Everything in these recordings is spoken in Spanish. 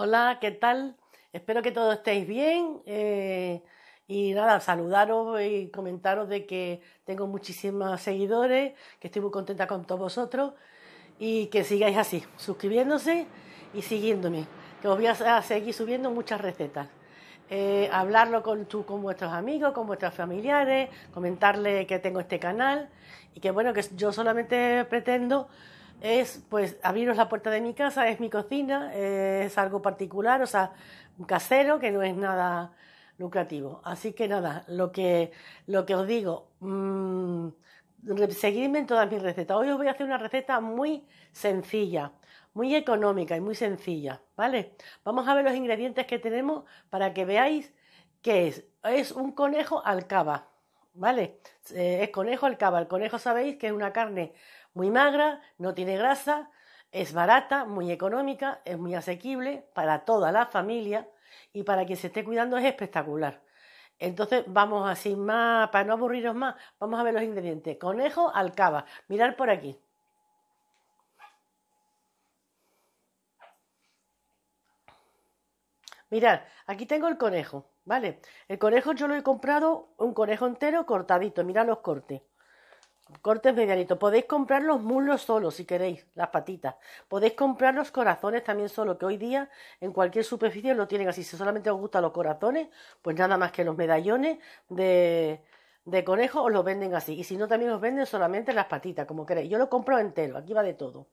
Hola, ¿qué tal? Espero que todos estéis bien. Eh, y nada, saludaros y comentaros de que tengo muchísimos seguidores, que estoy muy contenta con todos vosotros y que sigáis así, suscribiéndose y siguiéndome, que os voy a seguir subiendo muchas recetas. Eh, hablarlo con, con vuestros amigos, con vuestros familiares, comentarle que tengo este canal y que bueno, que yo solamente pretendo es pues abriros la puerta de mi casa, es mi cocina, es algo particular, o sea, un casero que no es nada lucrativo. Así que nada, lo que, lo que os digo, mm, seguidme en todas mis recetas. Hoy os voy a hacer una receta muy sencilla, muy económica y muy sencilla, ¿vale? Vamos a ver los ingredientes que tenemos para que veáis qué es. Es un conejo alcaba, ¿vale? Eh, es conejo alcaba. El conejo sabéis que es una carne muy magra, no tiene grasa, es barata, muy económica, es muy asequible para toda la familia y para quien se esté cuidando es espectacular. Entonces vamos así más, para no aburriros más, vamos a ver los ingredientes. Conejo, cava. mirad por aquí. Mirad, aquí tengo el conejo, ¿vale? El conejo yo lo he comprado, un conejo entero cortadito, mirad los cortes cortes medianitos. Podéis comprar los muslos solos si queréis, las patitas. Podéis comprar los corazones también solo, que hoy día en cualquier superficie lo tienen así. Si solamente os gustan los corazones, pues nada más que los medallones de, de conejo os los venden así. Y si no, también os venden solamente las patitas, como queréis. Yo lo compro entero, aquí va de todo.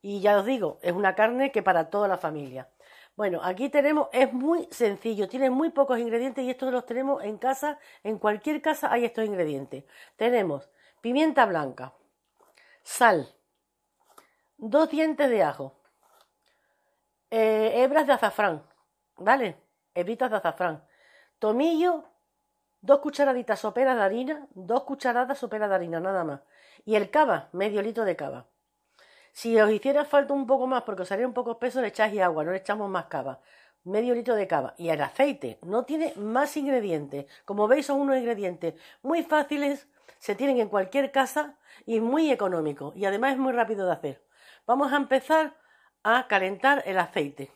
Y ya os digo, es una carne que para toda la familia. Bueno, aquí tenemos, es muy sencillo, tiene muy pocos ingredientes y estos los tenemos en casa, en cualquier casa hay estos ingredientes. Tenemos pimienta blanca, sal, dos dientes de ajo, eh, hebras de azafrán, ¿vale? Hebritas de azafrán, tomillo, dos cucharaditas soperas de harina, dos cucharadas soperas de harina, nada más. Y el cava, medio litro de cava. Si os hiciera falta un poco más, porque os haría un poco espeso, le echáis agua, no le echamos más cava. Medio litro de cava. Y el aceite, no tiene más ingredientes. Como veis, son unos ingredientes muy fáciles se tienen en cualquier casa y es muy económico y además es muy rápido de hacer. Vamos a empezar a calentar el aceite.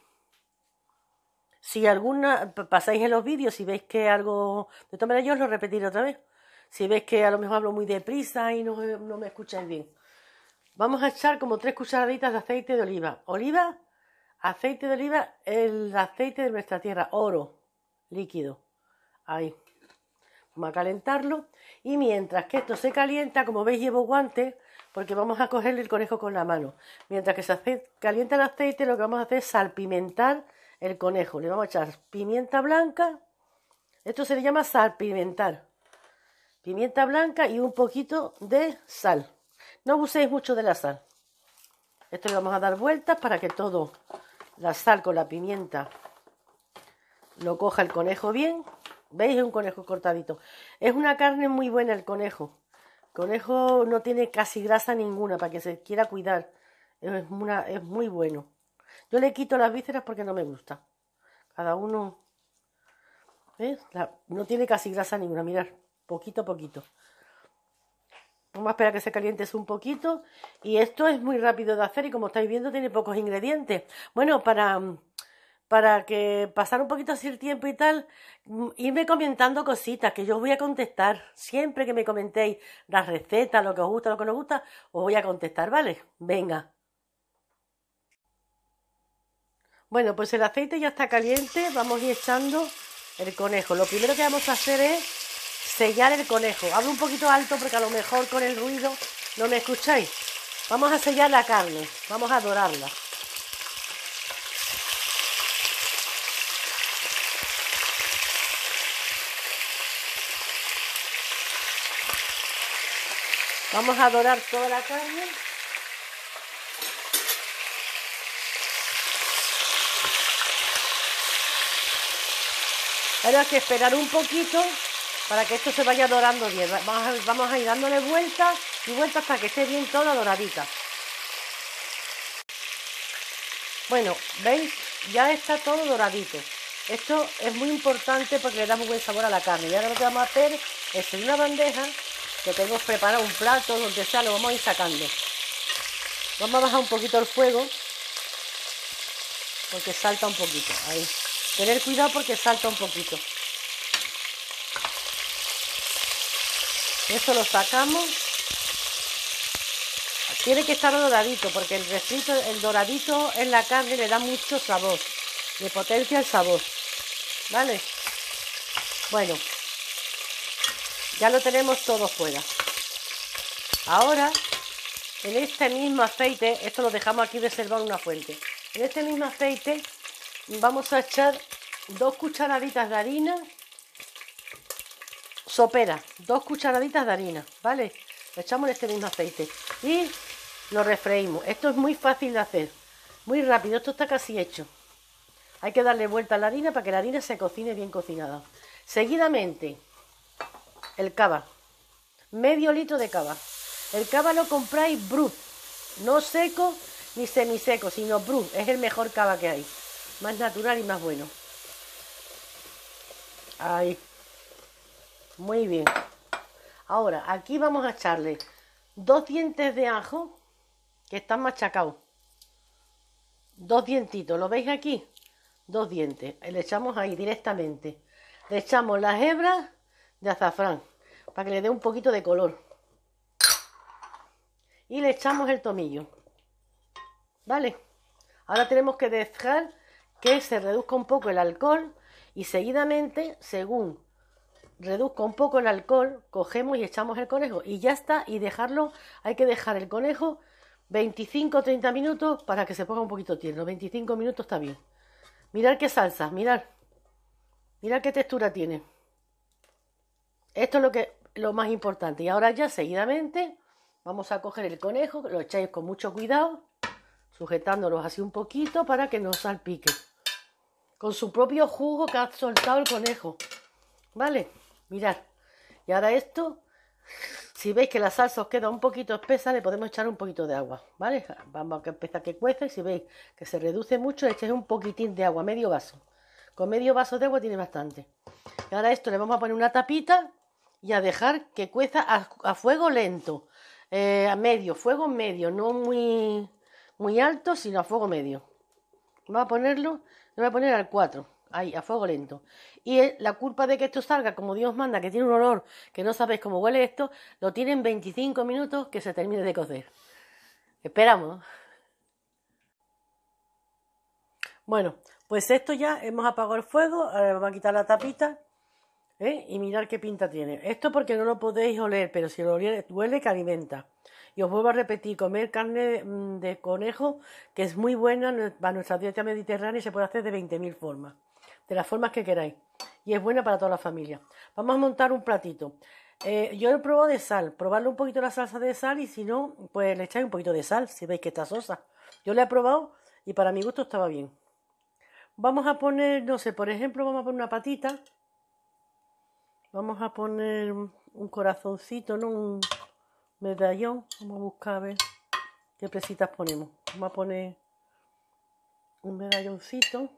Si alguna pasáis en los vídeos, y veis que algo, de tomar yo os lo repetiré otra vez. Si veis que a lo mejor hablo muy deprisa y no, no me escucháis bien. Vamos a echar como tres cucharaditas de aceite de oliva. Oliva, aceite de oliva, el aceite de nuestra tierra, oro líquido. Ahí. Vamos a calentarlo y mientras que esto se calienta, como veis llevo guantes porque vamos a cogerle el conejo con la mano. Mientras que se calienta el aceite, lo que vamos a hacer es salpimentar el conejo. Le vamos a echar pimienta blanca. Esto se le llama salpimentar. Pimienta blanca y un poquito de sal. No abuséis mucho de la sal. Esto le vamos a dar vueltas para que todo la sal con la pimienta lo coja el conejo bien. ¿Veis? Es un conejo cortadito. Es una carne muy buena el conejo. conejo no tiene casi grasa ninguna para que se quiera cuidar. Es, muy bueno. Yo le quito las vísceras porque no me gusta. Cada uno. ¿Ves? no tiene casi grasa ninguna. Mirar, poquito a poquito. Vamos a esperar que se caliente un poquito. Y esto es muy rápido de hacer y como estáis viendo tiene pocos ingredientes. Bueno, para para que pasar un poquito así el tiempo y tal, mm, irme comentando cositas que yo os voy a contestar. Siempre que me comentéis las recetas, lo que os gusta, lo que no os gusta, os voy a contestar, ¿vale? Venga. Bueno, pues el aceite ya está caliente, vamos a ir echando el conejo. Lo primero que vamos a hacer es sellar el conejo. Hablo un poquito alto porque a lo mejor con el ruido no me escucháis. Vamos a sellar la carne, vamos a dorarla. Vamos a dorar toda la carne. Ahora hay que esperar un poquito para que esto se vaya dorando bien. Vamos a, ir dándole vueltas y vueltas hasta que esté bien toda doradita. Bueno, ¿veis? Ya está todo doradito. Esto es muy importante porque le da muy buen sabor a la carne. Y ahora lo que vamos a hacer es en una bandeja que tengo preparado un plato donde sea, lo vamos a ir sacando. Vamos a bajar un poquito el fuego porque salta un poquito. Tener cuidado porque salta un poquito. Eso lo sacamos. Tiene que estar doradito porque el refrito, el doradito en la carne le da mucho sabor. Le potencia el sabor. ¿Vale? Bueno, ya lo tenemos todo fuera. Ahora, en este mismo aceite, esto lo dejamos aquí reservar una fuente. En este mismo aceite vamos a echar dos cucharaditas de harina sopera, dos cucharaditas de harina, ¿vale? Lo echamos en este mismo aceite y lo refreímos. Esto es muy fácil de hacer, muy rápido, esto está casi hecho. Hay que darle vuelta a la harina para que la harina se cocine bien cocinada. Seguidamente el cava. Medio litro de cava. El cava lo compráis brut. No seco ni semiseco, sino brut. Es el mejor cava que hay. Más natural y más bueno. Ahí. Muy bien. Ahora, aquí vamos a echarle dos dientes de ajo que están machacados. Dos dientitos, ¿lo veis aquí? Dos dientes. Le echamos ahí directamente. Le echamos las hebras de azafrán para que le dé un poquito de color. Y le echamos el tomillo. ¿Vale? Ahora tenemos que dejar que se reduzca un poco el alcohol y seguidamente, según reduzca un poco el alcohol, cogemos y echamos el conejo y ya está y dejarlo, hay que dejar el conejo 25 30 minutos para que se ponga un poquito tierno, 25 minutos está bien. Mirad qué salsa, mirad. Mirad qué textura tiene. Esto es lo, que, lo más importante. Y ahora ya seguidamente vamos a coger el conejo, lo echáis con mucho cuidado, sujetándolos así un poquito para que no salpique. Con su propio jugo que ha soltado el conejo. ¿Vale? Mirad. Y ahora esto, si veis que la salsa os queda un poquito espesa, le podemos echar un poquito de agua. ¿Vale? Vamos a empezar que cuece. y si veis que se reduce mucho, le echéis un poquitín de agua, medio vaso. Con medio vaso de agua tiene bastante. Y ahora esto le vamos a poner una tapita y a dejar que cueza a, fuego lento, eh, a medio, fuego medio, no muy, muy alto, sino a fuego medio. va a ponerlo, lo voy a poner al 4, ahí, a fuego lento. Y la culpa de que esto salga como Dios manda, que tiene un olor, que no sabéis cómo huele esto, lo tienen 25 minutos que se termine de cocer. Esperamos. Bueno, pues esto ya hemos apagado el fuego, ahora vamos a quitar la tapita ¿Eh? Y mirad qué pinta tiene. Esto porque no lo podéis oler, pero si lo oléis, huele que alimenta. Y os vuelvo a repetir, comer carne de mm, conejo, que es muy buena para nuestra dieta mediterránea y se puede hacer de 20.000 formas, de las formas que queráis. Y es buena para toda la familia. Vamos a montar un platito. Eh, yo lo probado de sal, probarle un poquito la salsa de sal y si no, pues le echáis un poquito de sal, si veis que está sosa. Yo la he probado y para mi gusto estaba bien. Vamos a poner, no sé, por ejemplo, vamos a poner una patita Vamos a poner un corazoncito, ¿no? Un medallón. Vamos a buscar a ver qué presitas ponemos. Vamos a poner un medalloncito.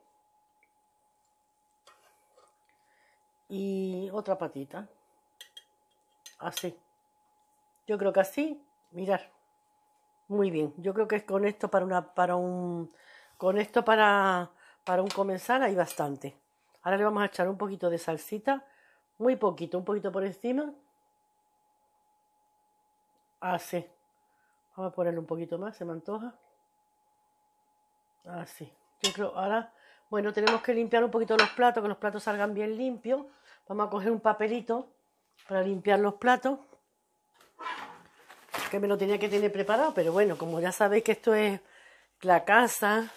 Y otra patita. Así. Yo creo que así, mirar. Muy bien. Yo creo que con esto para una para un con esto para para un comensal hay bastante. Ahora le vamos a echar un poquito de salsita muy poquito, un poquito por encima. Así. Vamos a ponerle un poquito más, se me antoja. Así. Yo creo, ahora, bueno, tenemos que limpiar un poquito los platos, que los platos salgan bien limpios. Vamos a coger un papelito para limpiar los platos. Que me lo tenía que tener preparado, pero bueno, como ya sabéis que esto es la casa,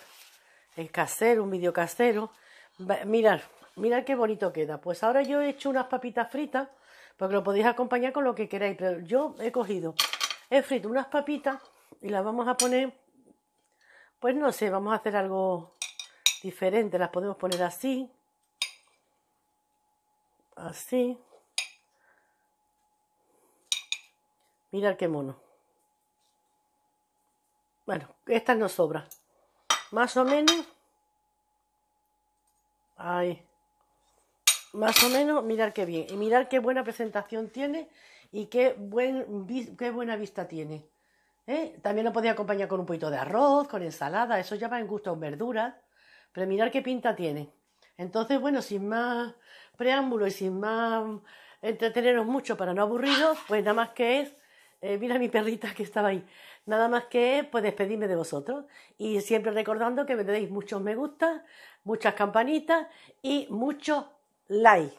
el casero, un vídeo casero. Mirad, Mirad qué bonito queda. Pues ahora yo he hecho unas papitas fritas, porque lo podéis acompañar con lo que queráis. Pero yo he cogido, he frito unas papitas y las vamos a poner, pues no sé, vamos a hacer algo diferente. Las podemos poner así, así. Mirad qué mono. Bueno, estas nos sobra. Más o menos. Ahí más o menos, mirar qué bien. Y mirar qué buena presentación tiene y qué, buen, qué buena vista tiene. ¿Eh? También lo podía acompañar con un poquito de arroz, con ensalada, eso ya va en gusto en verduras. Pero mirar qué pinta tiene. Entonces, bueno, sin más preámbulo y sin más entreteneros mucho para no aburridos, pues nada más que es, eh, mira mi perrita que estaba ahí, nada más que es, pues despedirme de vosotros. Y siempre recordando que me deis muchos me gusta, muchas campanitas y muchos Lai.